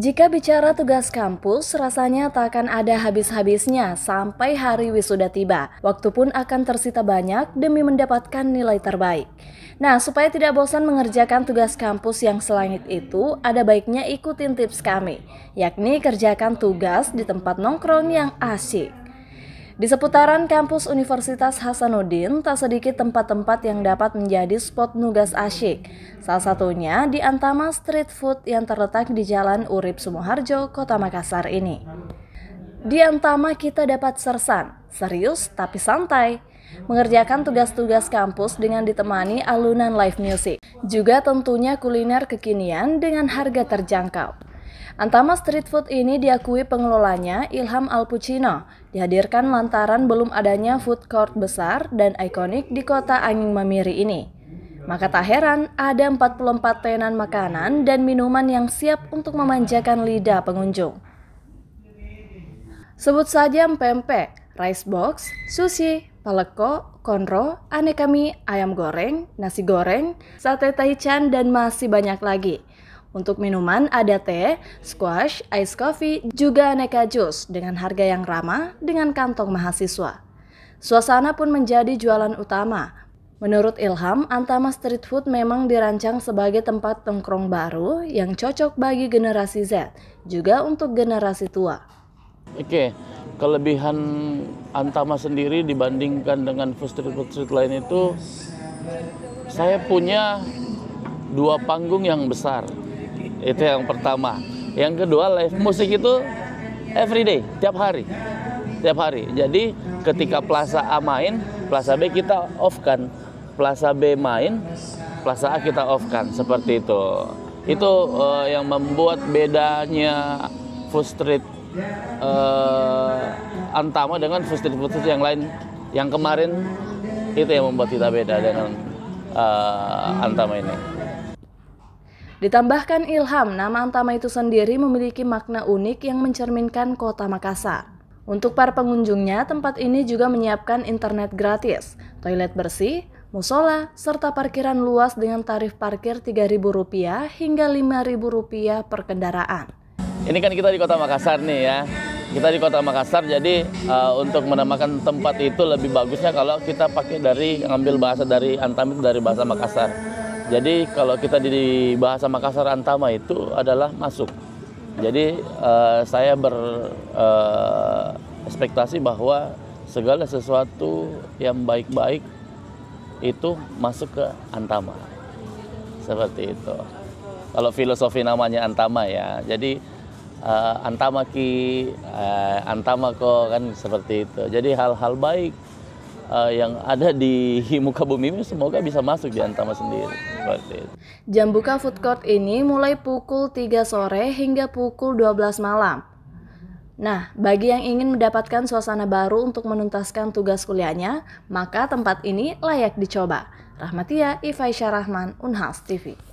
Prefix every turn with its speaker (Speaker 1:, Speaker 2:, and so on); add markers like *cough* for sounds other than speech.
Speaker 1: Jika bicara tugas kampus, rasanya tak akan ada habis-habisnya sampai hari wisuda tiba. Waktu pun akan tersita banyak demi mendapatkan nilai terbaik. Nah, supaya tidak bosan mengerjakan tugas kampus yang selangit itu, ada baiknya ikutin tips kami, yakni kerjakan tugas di tempat nongkrong yang asik. Di seputaran kampus Universitas Hasanuddin, tak sedikit tempat-tempat yang dapat menjadi spot nugas asyik. Salah satunya di Antama Street Food yang terletak di Jalan Urip Sumoharjo, Kota Makassar ini. Di Antama kita dapat sersan, serius tapi santai, mengerjakan tugas-tugas kampus dengan ditemani alunan live music. Juga tentunya kuliner kekinian dengan harga terjangkau. Antama Street Food ini diakui pengelolanya Ilham Alpucino, dihadirkan lantaran belum adanya food court besar dan ikonik di kota Angin Mamiri ini. Maka tak heran ada 44 tenan makanan dan minuman yang siap untuk memanjakan lidah pengunjung. Sebut saja pempek, rice box, sushi, paleko, konro, aneka mie, ayam goreng, nasi goreng, sate taichan, dan masih banyak lagi – untuk minuman ada teh, squash, ice coffee, juga aneka jus dengan harga yang ramah dengan kantong mahasiswa. Suasana pun menjadi jualan utama. Menurut Ilham, Antama Street Food memang dirancang sebagai tempat tongkrong baru yang cocok bagi generasi Z, juga untuk generasi tua.
Speaker 2: Oke, kelebihan Antama sendiri dibandingkan dengan food street food street lain itu, saya punya dua panggung yang besar itu yang pertama. Yang kedua, live musik itu everyday, tiap hari. Tiap hari. Jadi ketika Plaza A main, Plaza B kita off kan. Plaza B main, Plaza A kita off kan. Seperti itu. Itu uh, yang membuat bedanya food street uh, Antama dengan food street, food street yang lain yang kemarin itu yang membuat kita beda dengan uh, Antama ini.
Speaker 1: Ditambahkan Ilham, nama Antama itu sendiri memiliki makna unik yang mencerminkan kota Makassar. Untuk para pengunjungnya, tempat ini juga menyiapkan internet gratis, toilet bersih, musola, serta parkiran luas dengan tarif parkir Rp3.000 hingga Rp5.000 per kendaraan.
Speaker 2: Ini kan kita di kota Makassar nih ya, kita di kota Makassar jadi uh, untuk menamakan tempat itu lebih bagusnya kalau kita pakai dari ngambil bahasa dari Antam itu dari bahasa Makassar jadi kalau kita di bahasa Makassar antama itu adalah masuk. Jadi uh, saya ber uh, bahwa segala sesuatu yang baik-baik itu masuk ke antama. Seperti itu. Kalau filosofi namanya antama ya. Jadi uh, antama ki, uh, antama kok kan seperti itu. Jadi hal-hal baik uh, yang ada di *laughs* muka bumi ini semoga bisa masuk di Antama sendiri.
Speaker 1: Jam buka food court ini mulai pukul 3 sore hingga pukul 12 malam. Nah, bagi yang ingin mendapatkan suasana baru untuk menuntaskan tugas kuliahnya, maka tempat ini layak dicoba. Rahmatia Ifaisyah Rahman, Unhas TV.